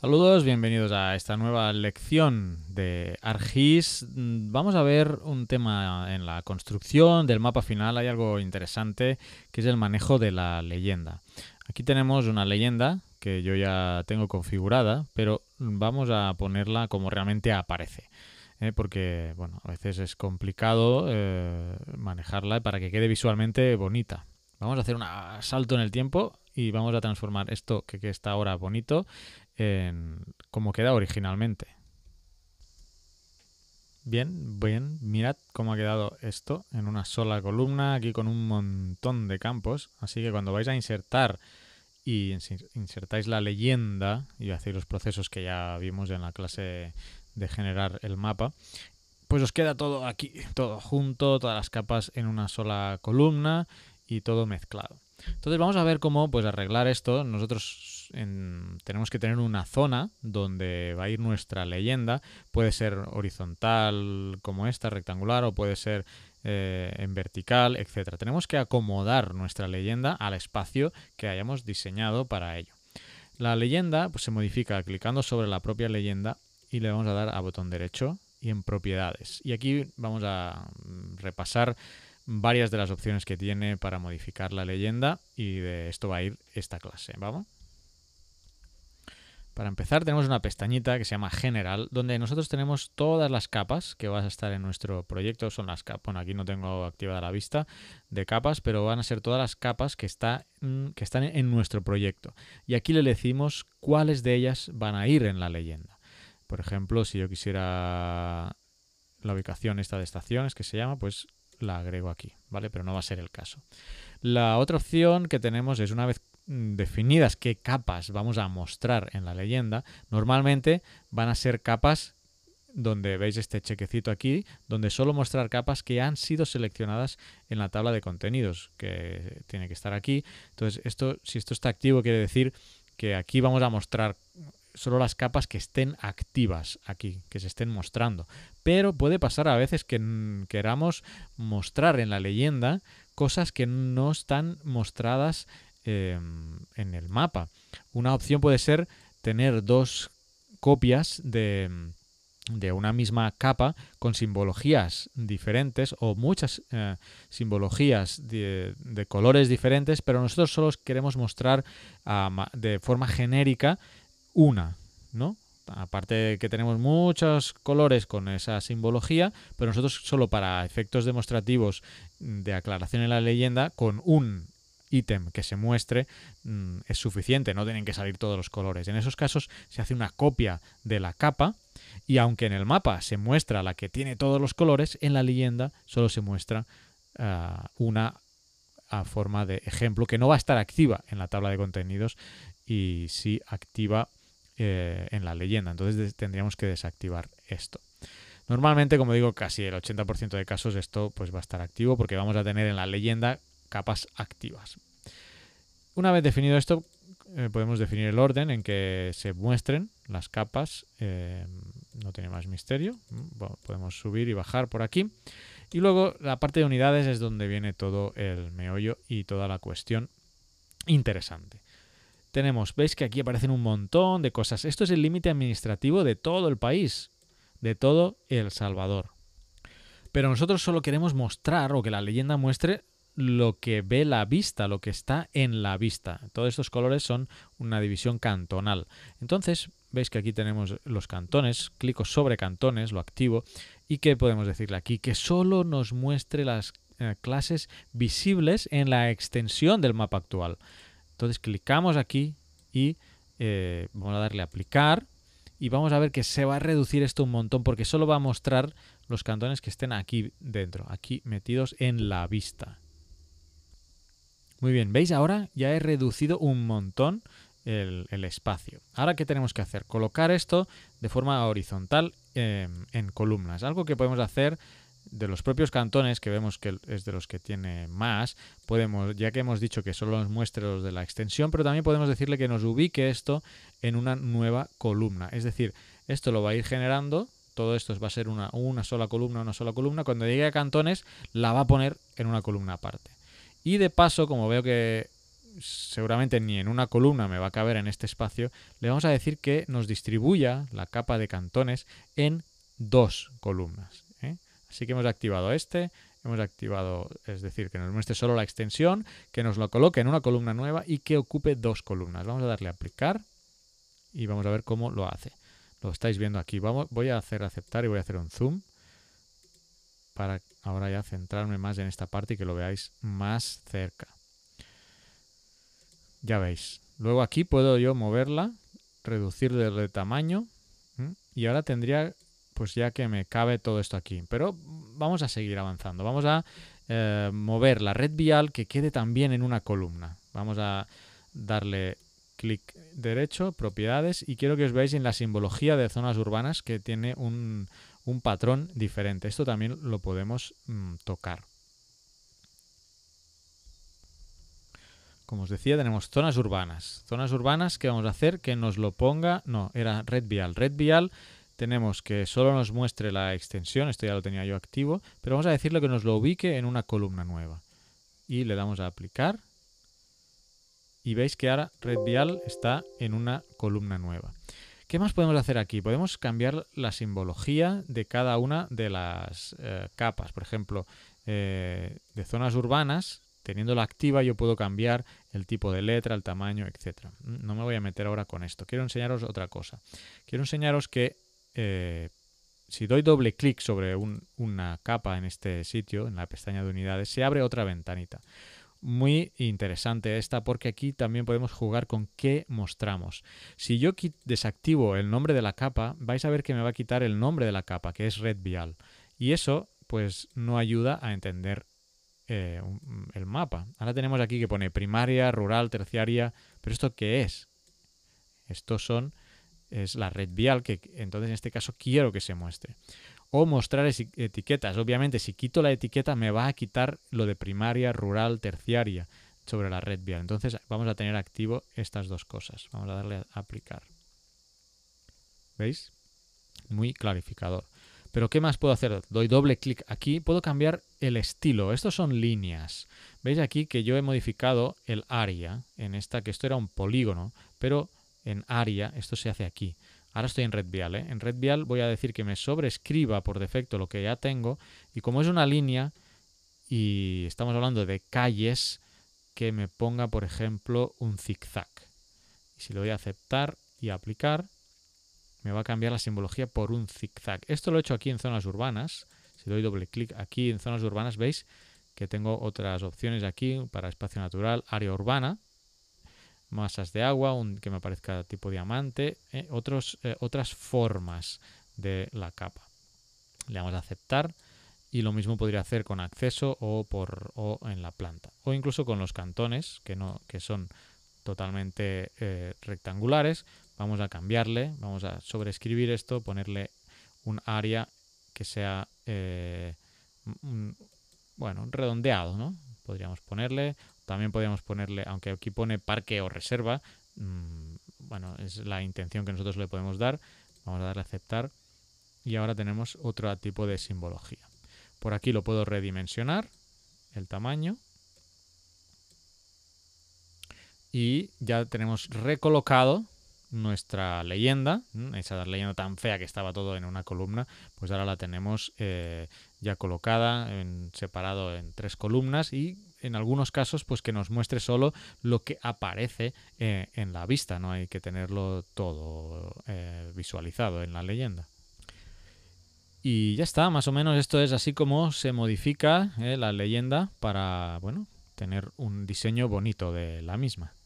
Saludos, bienvenidos a esta nueva lección de Argis. Mm, vamos a ver un tema en la construcción del mapa final. Hay algo interesante que es el manejo de la leyenda. Aquí tenemos una leyenda que yo ya tengo configurada, pero vamos a ponerla como realmente aparece. ¿eh? Porque, bueno, a veces es complicado eh, manejarla para que quede visualmente bonita. Vamos a hacer un salto en el tiempo y vamos a transformar esto que, que está ahora bonito en como queda originalmente. Bien, bien, mirad cómo ha quedado esto en una sola columna, aquí con un montón de campos, así que cuando vais a insertar y insertáis la leyenda y hacéis los procesos que ya vimos en la clase de generar el mapa, pues os queda todo aquí, todo junto, todas las capas en una sola columna y todo mezclado. Entonces vamos a ver cómo pues, arreglar esto. Nosotros tenemos que tener una zona donde va a ir nuestra leyenda. Puede ser horizontal como esta, rectangular, o puede ser eh, en vertical, etc. Tenemos que acomodar nuestra leyenda al espacio que hayamos diseñado para ello. La leyenda pues, se modifica clicando sobre la propia leyenda y le vamos a dar a botón derecho y en propiedades. Y aquí vamos a mm, repasar varias de las opciones que tiene para modificar la leyenda y de esto va a ir esta clase, ¿vamos? Para empezar tenemos una pestañita que se llama General, donde nosotros tenemos todas las capas que van a estar en nuestro proyecto. Son las capas, bueno, aquí no tengo activada la vista de capas, pero van a ser todas las capas que, está, mm, que están en nuestro proyecto. Y aquí le decimos cuáles de ellas van a ir en la leyenda. Por ejemplo, si yo quisiera la ubicación esta de estaciones que se llama, pues la agrego aquí, ¿vale? Pero no va a ser el caso. La otra opción que tenemos es una vez mm, definidas qué capas vamos a mostrar en la leyenda, normalmente van a ser capas donde veis este chequecito aquí, donde solo mostrar capas que han sido seleccionadas en la tabla de contenidos, que tiene que estar aquí. Entonces, esto, si esto está activo, quiere decir que aquí vamos a mostrar solo las capas que estén activas aquí, que se estén mostrando. Pero puede pasar a veces que queramos mostrar en la leyenda cosas que no están mostradas em, en el mapa. Una opción puede ser tener dos copias de, una misma capa con simbologías diferentes o muchas eh, simbologías de, colores diferentes, pero nosotros solo queremos mostrar ah, de forma genérica una, ¿no? Aparte de que tenemos muchos colores con esa simbología, pero nosotros solo para efectos demostrativos de aclaración en la leyenda, con un ítem que se muestre mm, es suficiente, no tienen que salir todos los colores. En esos casos se hace una copia de la capa y aunque en el mapa se muestra la que tiene todos los colores, en la leyenda solo se muestra ah, una a forma de ejemplo que no va a estar activa en la tabla de contenidos y sí activa eh, en la leyenda. Entonces tendríamos que desactivar esto. Normalmente, como digo, casi el 80% de casos esto pues, va a estar activo porque vamos a tener en la leyenda capas activas. Una vez definido esto, eh, podemos definir el orden en que se muestren las capas. Eh, no tiene más misterio. podemos subir y bajar por aquí. Y luego la parte de unidades es donde viene todo el meollo y toda la cuestión interesante. Tenemos, veis que aquí aparecen un montón de cosas. Esto es el límite administrativo de todo el país, de todo El Salvador. Pero nosotros solo queremos mostrar o que la leyenda muestre lo que ve la vista, lo que está en la vista. Todos estos colores son una división cantonal. Entonces, veis que aquí tenemos los cantones, clico sobre cantones, lo activo, y qué podemos decirle aquí que solo nos muestre las eh, clases visibles en la extensión del mapa actual. Entonces clicamos aquí y eh, vamos a darle a aplicar y vamos a ver que se va a reducir esto un montón porque solo va a mostrar los cantones que estén aquí dentro, aquí metidos en la vista. Muy bien, ¿veis? Ahora ya he reducido un montón el, espacio. Ahora, ¿qué tenemos que hacer? Colocar esto de forma horizontal eh, en columnas, algo que podemos hacer de los propios cantones, que vemos que es de los que tiene más, podemos, ya que hemos dicho que solo nos muestre los de la extensión, pero también podemos decirle que nos ubique esto en una nueva columna. Es decir, esto lo va a ir generando, todo esto va a ser una, una sola columna, una sola columna. Cuando llegue a cantones, la va a poner en una columna aparte. Y de paso, como veo que seguramente ni en una columna me va a caber en este espacio, le vamos a decir que nos distribuya la capa de cantones en dos columnas. Así que hemos activado este, hemos activado, es decir, que nos muestre solo la extensión, que nos lo coloque en una columna nueva y que ocupe dos columnas. Vamos a darle a aplicar y vamos a ver cómo lo hace. Lo estáis viendo aquí. Vamos, voy a hacer aceptar y voy a hacer un zoom para ahora ya centrarme más en esta parte y que lo veáis más cerca. Ya veis. Luego aquí puedo yo moverla, reducirle de tamaño y ahora tendría pues ya que me cabe todo esto aquí. Pero vamos a seguir avanzando, vamos a eh, mover la red vial que quede también en una columna. Vamos a darle clic derecho, propiedades, y quiero que os veáis en la simbología de zonas urbanas que tiene un, patrón diferente. Esto también lo podemos mm, tocar. como os decía, tenemos zonas urbanas. Zonas urbanas que vamos a hacer que nos lo ponga. No, era red vial. Red vial tenemos que solo nos muestre la extensión, esto ya lo tenía yo activo, pero vamos a decirle que nos lo ubique en una columna nueva. Y le damos a aplicar y veis que ahora red vial está en una columna nueva. ¿Qué más podemos hacer aquí? Podemos cambiar la simbología de cada una de las eh, capas. Por ejemplo, eh, de zonas urbanas, teniéndola activa yo puedo cambiar el tipo de letra, el tamaño, etc. Mm, no me voy a meter ahora con esto. Quiero enseñaros otra cosa. Quiero enseñaros que eh, si doy doble clic sobre una capa en este sitio, en la pestaña de unidades, se abre otra ventanita. Muy interesante esta porque aquí también podemos jugar con qué mostramos. Si yo desactivo el nombre de la capa, vais a ver que me va a quitar el nombre de la capa, que es red vial. Y eso pues no ayuda a entender eh, el mapa. Ahora tenemos aquí que pone primaria, rural, terciaria, pero ¿esto qué es? Estos son es la red vial, que entonces en este caso quiero que se muestre. O mostrar etiquetas. Obviamente, si quito la etiqueta, me va a quitar lo de primaria, rural, terciaria sobre la red vial. Entonces, vamos a tener activo estas dos cosas. Vamos a darle a aplicar. ¿Veis? Muy clarificador. Pero ¿qué más puedo hacer? Doy doble clic aquí, puedo cambiar el estilo. Estos son líneas. ¿Veis aquí que yo he modificado el área en esta, que esto era un polígono, pero en área, esto se hace aquí. Ahora estoy en red vial. ¿eh? En red vial voy a decir que me sobrescriba por defecto lo que ya tengo. Y como es una línea y estamos hablando de calles, que me ponga, por ejemplo, un zigzag. Y si lo voy a aceptar y aplicar, me va a cambiar la simbología por un zigzag. Esto lo he hecho aquí en zonas urbanas. Si doy doble clic aquí en zonas urbanas, veis que tengo otras opciones aquí para espacio natural, área urbana masas de agua, un que me parezca tipo diamante, eh, Otros, eh, otras formas de la capa. Le damos a aceptar y lo mismo podría hacer con acceso o, por, o en la planta. O incluso con los cantones, que, no, que son totalmente eh, rectangulares. Vamos a cambiarle, vamos a sobreescribir esto, ponerle un área que sea bueno, redondeado, ¿no? Podríamos ponerle también podríamos ponerle, aunque aquí pone parque o reserva, mm, bueno, es la intención que nosotros le podemos dar. Vamos a darle a aceptar. Y ahora tenemos otro tipo de simbología. Por aquí lo puedo redimensionar, el tamaño. Y ya tenemos recolocado nuestra leyenda, esa leyenda tan fea que estaba todo en una columna, pues ahora la tenemos eh, ya colocada, en, separado en tres columnas y en algunos casos pues que nos muestre solo lo que aparece eh, en la vista, no hay que tenerlo todo eh, visualizado en la leyenda. Y ya está, más o menos esto es así como se modifica la leyenda para, bueno, tener un diseño bonito de la misma.